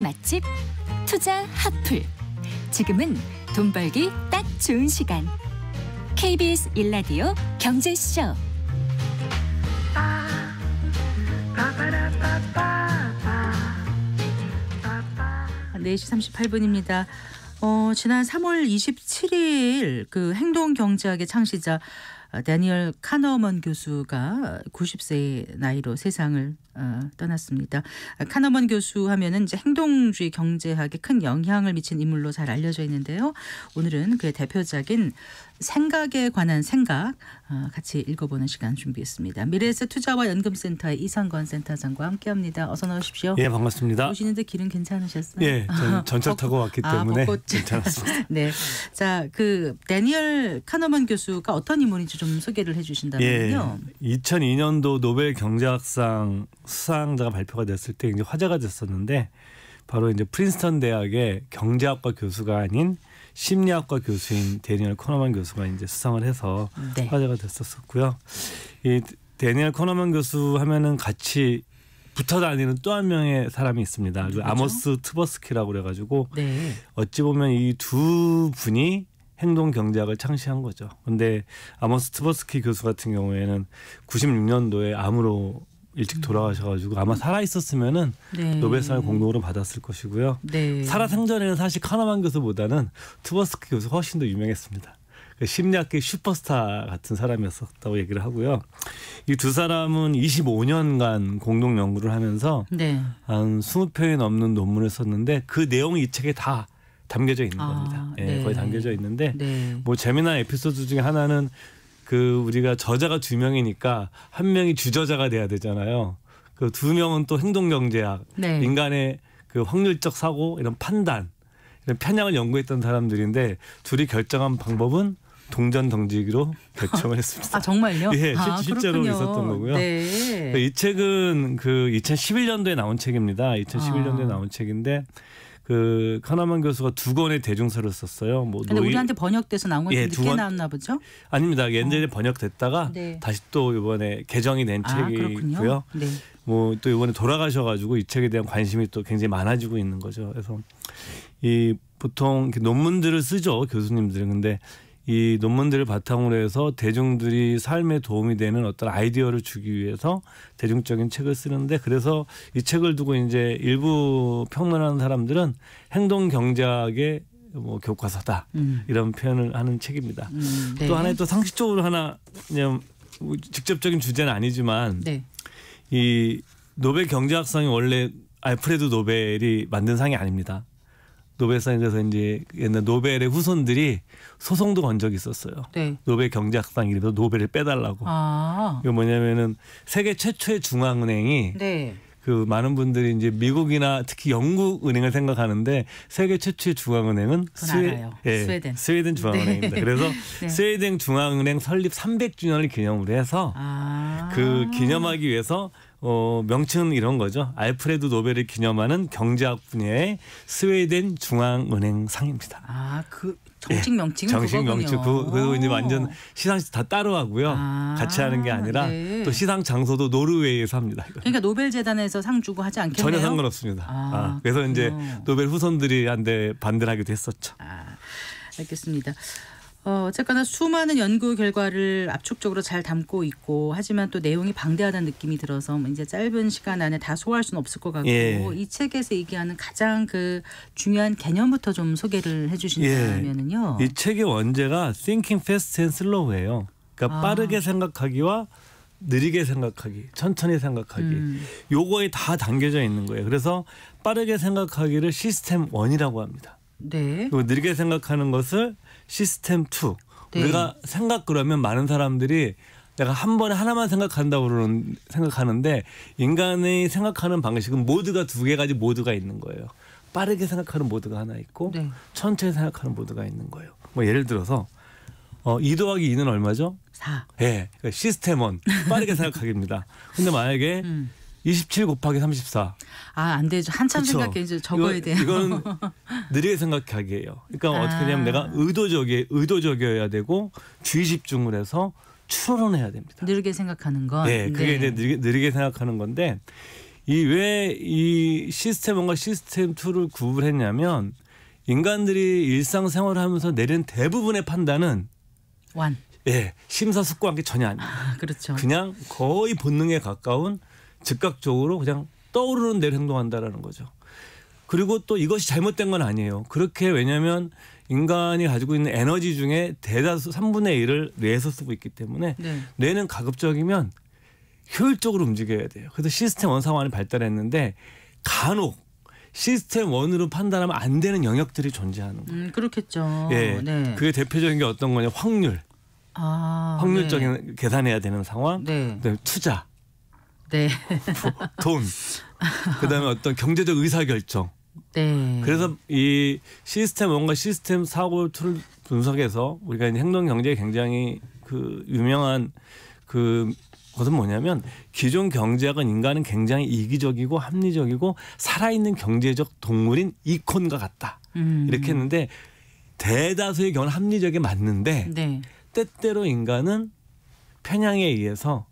맛집 투자 핫플 지금은 돈 벌기 딱 좋은 시간 KBS 일라디오 경제쇼 네시 38분입니다. 어, 지난 3월 27일 그 행동경제학의 창시자 어, 다니엘 카너먼 교수가 90세의 나이로 세상을 어, 떠났습니다. 아, 카너먼 교수 하면은 이제 행동주의 경제학에 큰 영향을 미친 인물로 잘 알려져 있는데요. 오늘은 그의 대표작인 생각에 관한 생각 어, 같이 읽어보는 시간 준비했습니다. 미래에셋 투자와 연금센터의 이상건 센터장과 함께합니다. 어서 나오십시오. 예, 반갑습니다. 오시는데 길은 괜찮으셨어요? 예, 전, 전철 타고 왔기 아, 때문에 아, 괜찮았습니다. 네, 자그 다니엘 카너먼 교수가 어떤 인물인지 좀 소개를 해주신다면요. 예, 2002년도 노벨 경제학상 수상자가 발표가 됐을 때 이제 화제가 됐었는데 바로 이제 프린스턴 대학의 경제학과 교수가 아닌 심리학과 교수인 데니얼 코너만 교수가 이제 수상을 해서 네. 화제가 됐었었고요. 이 데니얼 코너만 교수 하면은 같이 붙어 다니는 또 한 명의 사람이 있습니다. 그 아모스 트버스키라고 그래가지고 네. 어찌 보면 이 두 분이 행동 경제학을 창시한 거죠. 근데 아머스 트버스키 교수 같은 경우에는 96년도에 암으로 일찍 음. 돌아가셔가지고 아마 살아 있었으면은 네. 노벨상을 공동으로 받았을 것이고요. 네. 살아 생전에는 사실 카너만 교수보다는 트버스키 교수 훨씬 더 유명했습니다. 그 심리학계 슈퍼스타 같은 사람이었었다고 얘기를 하고요. 이 두 사람은 25년간 공동 연구를 하면서 네. 한 20편이 넘는 논문을 썼는데 그 내용이 이 책에 다 담겨져 있는 아, 겁니다. 예, 네. 거의 담겨져 있는데 네. 뭐 재미난 에피소드 중에 하나는 그 우리가 저자가 두 명이니까 한 명이 주저자가 돼야 되잖아요. 그 두 명은 또 행동 경제학, 네. 인간의 그 확률적 사고 이런 판단, 이런 편향을 연구했던 사람들인데 둘이 결정한 방법은 동전 던지기로 결정을 했습니다. 아 정말요? 예, 아, 실제로 있었던 거고요. 네. 이 책은 그 2011년도에 나온 책입니다. 2011년도에 아. 나온 책인데 그 카나만 교수가 두 권의 대중서를 썼어요. 뭐 근데 노이... 우리한테 번역돼서 나온 건 예, 늦게 권... 나왔나 보죠? 아닙니다. 옛날에 어. 번역됐다가 네. 다시 또 이번에 개정이 된 아, 책이고요. 네. 뭐또 이번에 돌아가셔가지고 이 책에 대한 관심이 또 굉장히 많아지고 있는 거죠. 그래서 이 보통 논문들을 쓰죠 교수님들은 근데 이 논문들을 바탕으로 해서 대중들이 삶에 도움이 되는 어떤 아이디어를 주기 위해서 대중적인 책을 쓰는데 그래서 이 책을 두고 이제 일부 평론하는 사람들은 행동 경제학의 뭐 교과서다 음. 이런 표현을 하는 책입니다. 음, 네. 또 하나의 또 상식적으로 하나 그냥 뭐 직접적인 주제는 아니지만 네. 이 노벨 경제학상이 원래 알프레드 노벨이 만든 상이 아닙니다. 노벨상에서 이제 옛날 노벨의 후손들이 소송도 건 적이 있었어요. 네. 노벨 경제학상이라도 노벨을 빼달라고. 아. 이거 뭐냐면은 세계 최초의 중앙은행이 네. 그 많은 분들이 이제 미국이나 특히 영국 은행을 생각하는데 세계 최초의 중앙은행은 스웨, 예, 스웨덴 스웨덴 중앙은행입니다. 네. 그래서 네. 스웨덴 중앙은행 설립 300주년을 기념으로 해서 아. 그 기념하기 위해서 어, 명칭은 이런 거죠. 알프레드 노벨을 기념하는 경제학 분야의 스웨덴 중앙은행 상입니다. 아, 그 정식 예, 명칭은 예, 정식 명칭 그, 그거 이제 완전 시상식 다 따로 하고요. 아, 같이 하는 게 아니라 네. 또 시상 장소도 노르웨이에서 합니다. 이건. 그러니까 노벨 재단에서 상 주고 하지 않겠네요. 전혀 상관없습니다. 아, 아, 그래서 그렇요 이제 노벨 후손들이 한데 반대하기도 했었죠. 아, 알겠습니다. 어, 어쨌거나 수많은 연구 결과를 압축적으로 잘 담고 있고 하지만 또 내용이 방대하다는 느낌이 들어서 뭐 이제 짧은 시간 안에 다 소화할 수는 없을 것 같고 예. 이 책에서 얘기하는 가장 그 중요한 개념부터 좀 소개를 해주신다면은요. 예. 이 책의 원제가 Thinking Fast and Slow예요. 그러니까 아. 빠르게 생각하기와 느리게 생각하기, 천천히 생각하기, 음. 요거에 다 담겨져 있는 거예요. 그래서 빠르게 생각하기를 시스템 원이라고 합니다. 네. 그리고 느리게 생각하는 것을 시스템 2. 네. 우리가 생각 그러면 많은 사람들이 내가 한 번에 하나만 생각한다고 그러는 생각하는데 인간의 생각하는 방식은 모두가 두개 가지 모두가 있는 거예요. 빠르게 생각하는 모드가 하나 있고 네. 천천히 생각하는 모드가 있는 거예요. 뭐 예를 들어서 어, 2 더하기 2는 얼마죠? 4. 예. 네. 그러니까 시스템원 빠르게 생각하기입니다. 근데 만약에 음. 27 곱하기 34. 아, 안 되죠. 한참 그쵸? 생각해 이제 적어야 돼요. 이건 느리게 생각하기예요. 그러니까 아. 어떻게 되면 냐 내가 의도적이 의도적이어야 되고 주의 집중을 해서 추론해야 됩니다. 느리게 생각하는 건. 네, 그게 네. 이제 느리게, 느리게 생각하는 건데 이 왜 이 시스템 1과 시스템 2를 구분했냐면 인간들이 일상생활을 하면서 내린 대부분의 판단은 완. 예, 심사숙고한 게 전혀 아니에요. 아, 그렇죠. 그냥 거의 본능에 가까운 즉각적으로 그냥 떠오르는 대로 행동한다라는 거죠. 그리고 또 이것이 잘못된 건 아니에요. 그렇게 왜냐하면 인간이 가지고 있는 에너지 중에 대다수 3분의 1을 뇌에서 쓰고 있기 때문에 네. 뇌는 가급적이면 효율적으로 움직여야 돼요. 그래서 시스템 원상황을 발달했는데 간혹 시스템 원으로 판단하면 안 되는 영역들이 존재하는 거예요. 음, 그렇겠죠. 예, 네. 그게 대표적인 게 어떤 거냐 확률. 아, 확률적인 네. 계산해야 되는 상황, 네. 투자, 네. 돈. 그다음에 어떤 경제적 의사 결정. 네. 그래서 이 시스템 뭔가 시스템 사고 틀분석해서 우리가 행동 경제에 굉장히 그 유명한 그 것은 뭐냐면 기존 경제학은 인간은 굉장히 이기적이고 합리적이고 살아있는 경제적 동물인 이콘과 같다 음. 이렇게 했는데 대다수의 경우는 합리적에 맞는데 네. 때때로 인간은 편향에 의해서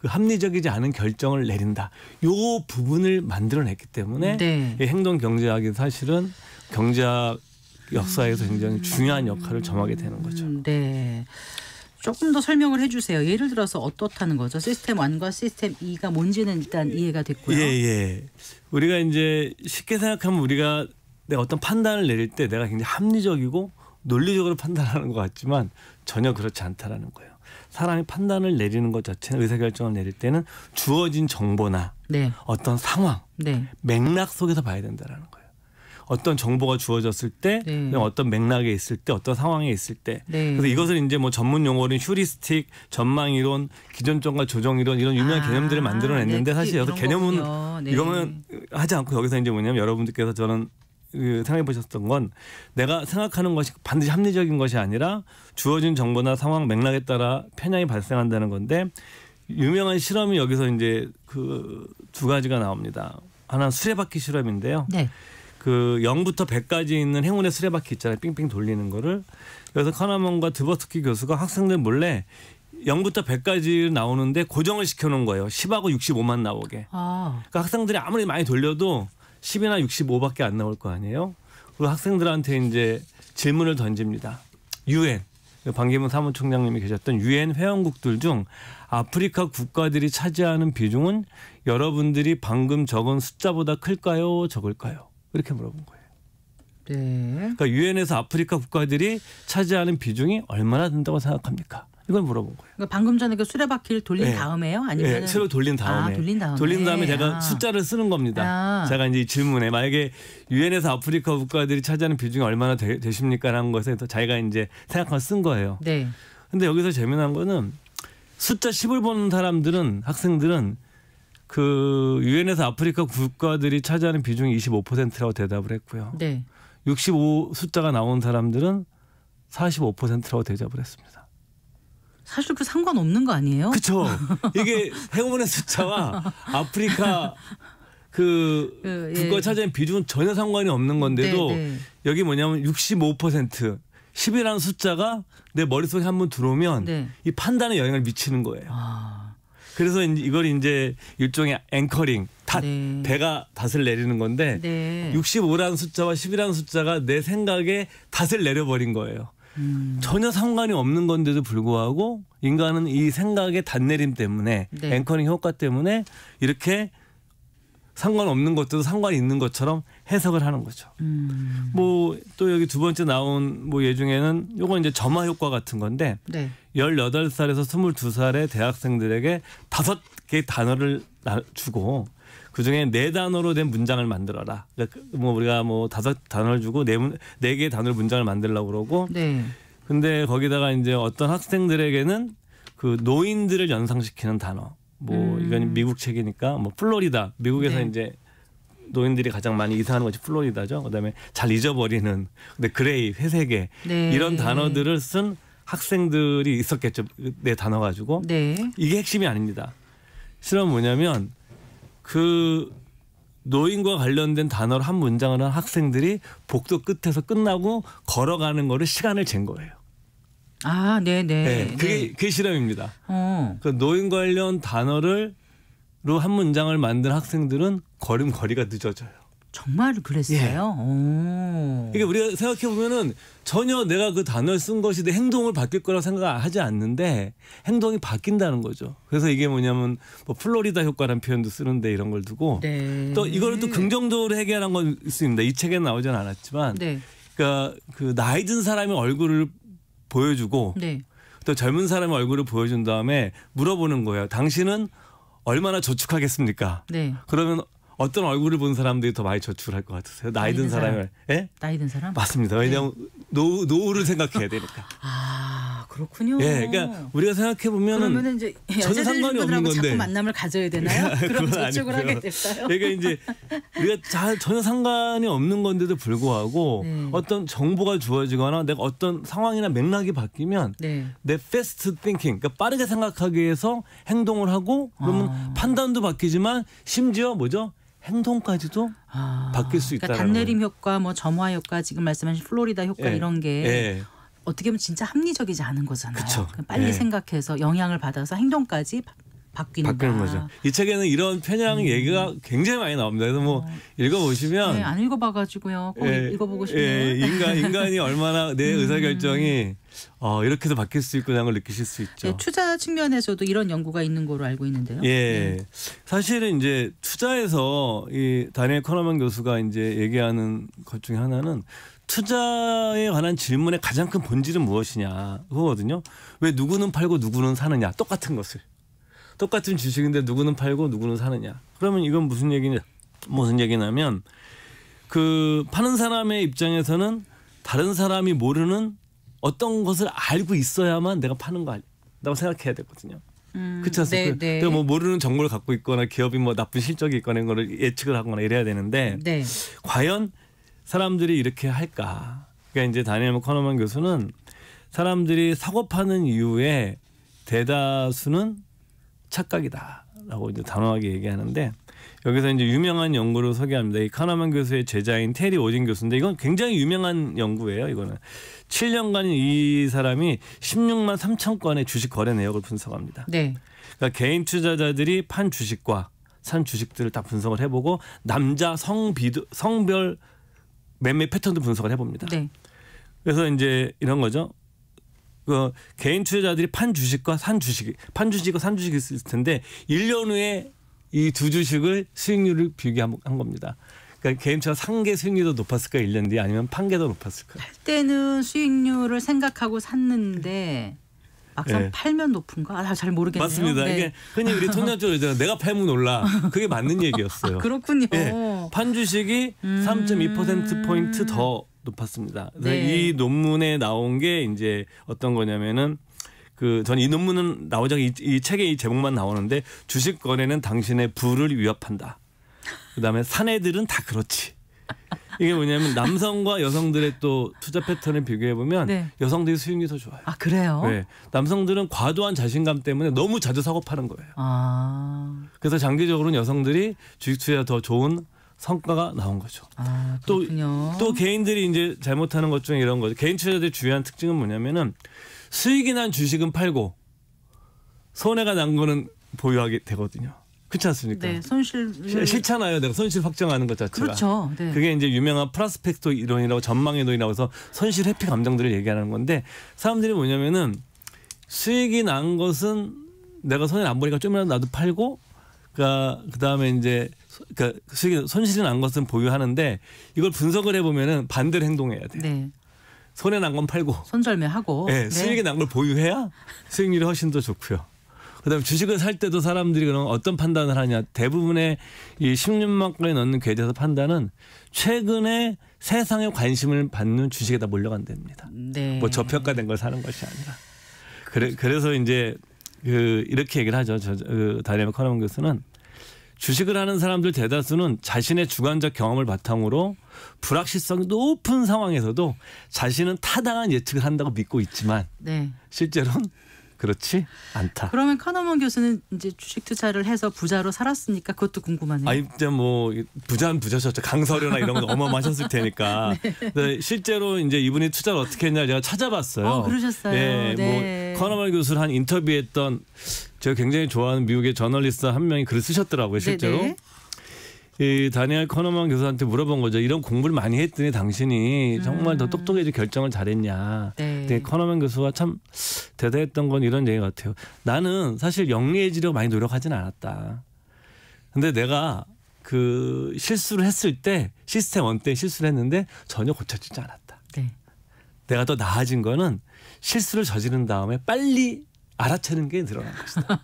그 합리적이지 않은 결정을 내린다. 요 부분을 만들어냈기 때문에 네. 행동 경제학이 사실은 경제학 역사에서 굉장히 음. 중요한 역할을 점하게 되는 거죠. 음, 네. 조금 더 설명을 해주세요. 예를 들어서 어떻다는 거죠? 시스템 1과 시스템 2가 뭔지는 일단 이해가 됐고요. 예, 예. 우리가 이제 쉽게 생각하면 우리가 내가 어떤 판단을 내릴 때 내가 굉장히 합리적이고 논리적으로 판단하는 것 같지만 전혀 그렇지 않다라는 거예요. 사람이 판단을 내리는 것 자체는 의사결정을 내릴 때는 주어진 정보나 네. 어떤 상황, 네. 맥락 속에서 봐야 된다라는 거예요. 어떤 정보가 주어졌을 때 네. 어떤 맥락에 있을 때 어떤 상황에 있을 때 네. 그래서 이것을 이제 뭐 전문 용어로는 휴리스틱 전망 이론 기존점과 조정 이론 이런 유명한 아, 개념들을 만들어냈는데 네. 사실 여기서 개념은 네. 이거는 하지 않고 여기서 이제 뭐냐면 여러분들께서 저는 그 생각해 보셨던 건 내가 생각하는 것이 반드시 합리적인 것이 아니라 주어진 정보나 상황 맥락에 따라 편향이 발생한다는 건데 유명한 실험이 여기서 이제 그 두 가지가 나옵니다. 하나 는 수레바퀴 실험인데요. 네. 그 0부터 100까지 있는 행운의 수레바퀴 있잖아요. 삥삥 돌리는 거를. 그래서 카나몬과 드버스키 교수가 학생들 몰래 0부터 100까지 나오는데 고정을 시켜 놓은 거예요. 10하고 65만 나오게. 아. 그러니까 학생들이 아무리 많이 돌려도 10이나 65밖에 안 나올 거 아니에요. 그 학생들한테 이제 질문을 던집니다. 유엔 반기문 사무총장님이 계셨던 유엔 회원국들 중 아프리카 국가들이 차지하는 비중은 여러분들이 방금 적은 숫자보다 클까요, 적을까요? 이렇게 물어본 거예요. 네. 그러니까 유엔에서 아프리카 국가들이 차지하는 비중이 얼마나 된다고 생각합니까? 이걸 물어본 거예요. 그러니까 방금 전에 그 수레바퀴를 돌린 네. 다음에요? 아니면 네, 예, 새로 돌린 아, 다음에. 아, 돌린 다음에. 돌린 다음에 제가 아. 숫자를 쓰는 겁니다. 아. 제가 이제 질문에 만약에 유엔에서 아프리카 국가들이 차지하는 비중이 얼마나 되, 십니까라는 것에 또 자기가 이제 생각한 쓴 거예요. 네. 근데 여기서 재미난 거는 숫자 10을 보는 사람들은 학생들은 그 유엔에서 아프리카 국가들이 차지하는 비중이 25%라고 대답을 했고요. 네. 65 숫자가 나온 사람들은 45%라고 대답을 했습니다. 사실 그 상관없는 거 아니에요? 그쵸. 이게 행운의 숫자와 아프리카 그, 그 예. 국가 차지한 비중은 전혀 상관이 없는 건데도 네, 네. 여기 뭐냐면 65% 10이라는 숫자가 내 머릿속에 한 번 들어오면 네. 이판단에 영향을 미치는 거예요. 아. 그래서 이걸 이제 일종의 앵커링, 탓, 네. 배가 닷을 내리는 건데 네. 65라는 숫자와 10이라는 숫자가 내 생각에 닷을 내려버린 거예요. 음. 전혀 상관이 없는 건데도 불구하고 인간은 이 생각의 단내림 때문에 네. 앵커링 효과 때문에 이렇게 상관없는 것도 들 상관이 있는 것처럼 해석을 하는 거죠. 음. 뭐또 여기 두 번째 나온 뭐예 중에는 요건 이제 점화 효과 같은 건데 네. 18살에서 22살의 대학생들에게 다섯 개 단어를 주고 그중에 네 단어로 된 문장을 만들어라. 그러니까 그 뭐 우리가 뭐 다섯 단어를 주고 네네개 단어로 문장을 만들라고 그러고 네. 근데 거기다가 이제 어떤 학생들에게는 그 노인들을 연상시키는 단어. 뭐 음. 이건 미국 책이니까 뭐 플로리다. 미국에서 네. 이제 노인들이 가장 많이 이사하는 것이 플로리다죠. 그다음에 잘 잊어버리는 근데 그레이, 회색의 네. 이런 단어들을 쓴 학생들이 있었겠죠. 내 단어 가지고. 네. 이게 핵심이 아닙니다. 실은 뭐냐면 그 노인과 관련된 단어를 한 문장을 한 학생들이 복도 끝에서 끝나고 걸어가는 거를 시간을 잰 거예요. 아, 네네. 네. 네, 네, 그게, 네. 그게 실험입니다. 어. 그 노인 관련 단어를 로한 문장을 만든 학생들은 걸음거리가 늦어져요. 정말 그랬어요. 예. 이게 우리가 생각해 보면은 전혀 내가 그 단어를 쓴 것이 내 행동을 바뀔 거라고 생각하지 않는데 행동이 바뀐다는 거죠. 그래서 이게 뭐냐면 뭐 플로리다 효과라는 표현도 쓰는데 이런 걸 두고 네. 또 이거를 또 긍정적으로 해결한 건 있습니다. 이 책에 나오진 않았지만 네. 그러니까 그 나이 든 사람의 얼굴을 보여주고 네. 또 젊은 사람의 얼굴을 보여준 다음에 물어보는 거예요. 당신은 얼마나 저축하겠습니까? 네. 그러면 어떤 얼굴을 본 사람들이 더 많이 저축을 할 것 같으세요? 나이, 든 사람을 예? 네? 나이 든 사람? 맞습니다. 네. 왜냐면 네. 노후 노후를 생각해야 되니까. 아 그렇군요. 예, 그러니까 우리가 생각해 보면은 그러면 이제 전혀 상관이 없는 건데 자꾸 만남을 가져야 되나요? 그럼 저축을 하게 될까요? 그러니까 이제 우리가 잘 전혀 상관이 없는 건데도 불구하고 네. 어떤 정보가 주어지거나 내가 어떤 상황이나 맥락이 바뀌면 네. 내 패스트 띵킹, 그러니까 빠르게 생각하기 위해서 행동을 하고 그러면 아. 판단도 바뀌지만 심지어 뭐죠? 행동까지도 아, 바뀔 수 그러니까 있다. 단내림 효과, 뭐 점화 효과, 지금 말씀하신 플로리다 효과 예. 이런 게 예. 어떻게 보면 진짜 합리적이지 않은 거잖아요. 그쵸. 그러니까 빨리 예. 생각해서 영향을 받아서 행동까지 바뀐다. 바뀌는 거죠. 이 책에는 이런 편향 음. 얘기가 굉장히 많이 나옵니다. 그래서 뭐 어. 읽어보시면 네, 안 읽어봐가지고요. 꼭 예, 읽어보고 싶네요. 예, 예. 인간 네. 인간이 얼마나 내 음. 의사 결정이 어, 이렇게도 바뀔 수 있구나 걸 느끼실 수 있죠. 네, 투자 측면에서도 이런 연구가 있는 거로 알고 있는데요. 예, 네. 사실은 이제 투자에서 이 다니엘 커너만 교수가 이제 얘기하는 것 중에 하나는 투자에 관한 질문의 가장 큰 본질은 무엇이냐 그거거든요. 왜 누구는 팔고 누구는 사느냐 똑같은 것을. 똑같은 주식인데 누구는 팔고 누구는 사느냐. 그러면 이건 무슨 얘기냐? 무슨 얘기냐면 그 파는 사람의 입장에서는 다른 사람이 모르는 어떤 것을 알고 있어야만 내가 파는 거라고 생각해야 되거든요. 음, 그렇지 않습 네, 그 네, 내가 뭐 모르는 정보를 갖고 있거나 기업이 뭐 나쁜 실적이 있거나 이런 거를 예측을 하거나 이래야 되는데 네. 과연 사람들이 이렇게 할까? 그러니까 이제 다니엘 커너만 교수는 사람들이 사고 파는 이유에 대다수는 착각이다라고 이제 단호하게 얘기하는데 여기서 이제 유명한 연구를 소개합니다. 이 카나만 교수의 제자인 테리 오진 교수인데 이건 굉장히 유명한 연구예요. 이거는 7년간 이 사람이 16만 3천 건의 주식 거래 내역을 분석합니다. 네. 그러니까 개인 투자자들이 판 주식과 산 주식들을 다 분석을 해보고 남자 성비 성별 매매 패턴도 분석을 해봅니다. 네. 그래서 이제 이런 거죠. 그 개인 투자자들이 판 주식과 산 주식, 판 주식과 산 주식이 있을 텐데 1년 후에 이 두 주식을 수익률을 비교한 겁니다. 그러니까 개인차 상계 수익률도 높았을까 1년 뒤 아니면 판계도 높았을까? 팔 때는 수익률을 생각하고 샀는데 막상 네. 팔면 높은가? 아, 잘 모르겠네요. 맞습니다. 네. 이게 흔히 우리 통념적으로 이 내가 팔면 올라. 그게 맞는 아, 얘기였어요. 아, 그렇군요. 네. 판 주식이 음... 3.2% 포인트 더 높았습니다. 네. 이 논문에 나온 게 이제 어떤 거냐면은 그 저는 이 논문은 나오자 이, 이 책의 이 제목만 나오는데 주식 거래는 당신의 부를 위협한다. 그다음에 사내들은 다 그렇지. 이게 뭐냐면 남성과 여성들의 또 투자 패턴을 비교해 보면 네. 여성들이 수익이 더 좋아요. 아 그래요? 네. 남성들은 과도한 자신감 때문에 너무 자주 사고 파는 거예요. 아. 그래서 장기적으로는 여성들이 주식 투자 더 좋은 성과가 나온 거죠. 아, 그렇 또, 또 개인들이 이제 잘못하는 것 중에 이런 거죠. 개인 투자자들 주요한 특징은 뭐냐면은 수익이 난 주식은 팔고 손해가 난 거는 보유하게 되거든요. 그렇지 않습니까? 네, 손실 싫잖아요. 내가 손실 확정하는 것 자체가. 그렇죠. 네. 그게 이제 유명한 프라스펙토 이론이라고 전망의 이론이라고 해서 손실 회피 감정들을 얘기하는 건데 사람들이 뭐냐면은 수익이 난 것은 내가 손해 안 보니까 좀이라도 나도 팔고 그러니까 그다음에 이제 그러니까 손실이 난 것은 보유하는데 이걸 분석을 해보면은 반대로 행동해야 돼요. 네. 손해 난 건 팔고 손절매하고 네, 네. 수익이 난 걸 보유해야 수익률이 훨씬 더 좋고요. 그다음에 주식을 살 때도 사람들이 그럼 어떤 판단을 하냐 대부분의 이 16만권에 넣는 계좌에서 판단은 최근에 세상에 관심을 받는 주식에다 몰려간답니다. 네. 뭐 저평가된 걸 사는 것이 아니라 그래, 그래서 이제 그 이렇게 얘기를 하죠. 저, 그 다니엘 커너먼 교수는 주식을 하는 사람들 대다수는 자신의 주관적 경험을 바탕으로 불확실성이 높은 상황에서도 자신은 타당한 예측을 한다고 믿고 있지만 네. 실제로는 그렇지 않다. 그러면 카너먼 교수는 이제 주식 투자를 해서 부자로 살았으니까 그것도 궁금하네요. 아, 이제 뭐 부자는 부자셨죠. 강서료나 이런 거 어마어마하셨을 테니까. 네. 실제로 이제 이분이 투자를 어떻게 했냐 제가 찾아봤어요. 어, 그러셨어요. 예, 뭐 네. 뭐 커너만 교수를 한 인터뷰했던 제가 굉장히 좋아하는 미국의 저널리스트 한 명이 글을 쓰셨더라고요 실제로. 네네. 이 다니엘 커너먼 교수한테 물어본 거죠. 이런 공부를 많이 했더니 당신이 정말 더 음. 똑똑해져 결정을 잘했냐. 네. 근데 커너먼 교수가 참 대단했던 건 이런 얘기 같아요. 나는 사실 영리해지려고 많이 노력하진 않았다. 근데 내가 그 실수를 했을 때 시스템 원 때 실수를 했는데 전혀 고쳐지지 않았다. 네. 내가 더 나아진 거는 실수를 저지른 다음에 빨리 알아채는 게 늘어난 것이다.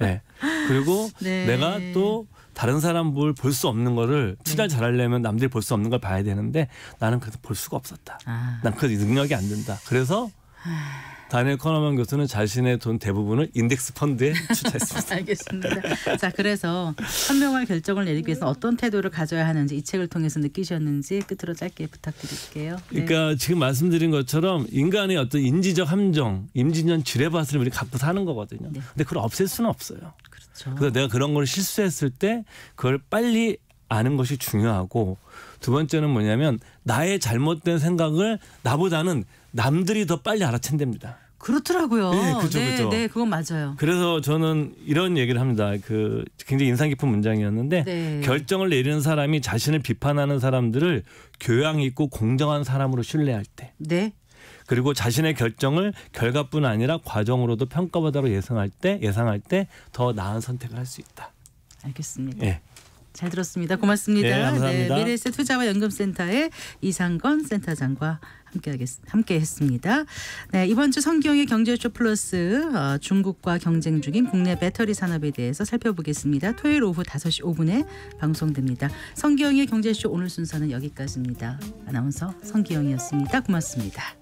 네. 그리고 네. 내가 또 다른 사람 을볼 수 없는 거를 투자 네. 잘하려면 남들이 볼 수 없는 걸 봐야 되는데 나는 그래도 볼 수가 없었다. 아. 난그 능력이 안 된다. 그래서 아. 다니엘 커너만 교수는 자신의 돈 대부분을 인덱스 펀드에 투자했습니다. 알겠습니다. 자, 그래서 현명한 결정을 내리기 위해서 어떤 태도를 가져야 하는지 이 책을 통해서 느끼셨는지 끝으로 짧게 부탁드릴게요. 네. 그러니까 지금 말씀드린 것처럼 인간의 어떤 인지적 함정, 임진년 지뢰밭을 우리 갖고 사는 거거든요. 네. 근데 그걸 없앨 수는 없어요. 그렇죠. 그래서 내가 그런 걸 실수했을 때 그걸 빨리 아는 것이 중요하고 두 번째는 뭐냐면 나의 잘못된 생각을 나보다는 남들이 더 빨리 알아챈답니다. 그렇더라고요. 예, 네, 그죠, 네, 그죠. 네, 그건 맞아요. 그래서 저는 이런 얘기를 합니다. 그 굉장히 인상 깊은 문장이었는데 네. 결정을 내리는 사람이 자신을 비판하는 사람들을 교양 있고 공정한 사람으로 신뢰할 때. 네. 그리고 자신의 결정을 결과뿐 아니라 과정으로도 평가받아로 예상할 때 예상할 때 더 나은 선택을 할 수 있다. 알겠습니다. 네. 잘 들었습니다. 고맙습니다. 네, 네 감사합니다. 네, 미래세 투자와 연금센터의 이상건 센터장과 함께 했습니다. 네, 이번 주 성경의 경제쇼 플러스 어, 중국과 경쟁 중인 국내 배터리 산업에 대해서 살펴보겠습니다. 토요일 오후 5시 5분에 방송됩니다. 성경의 경제쇼 오늘 순서는 여기까지입니다. 아나운서 성기영이었습니다. 고맙습니다.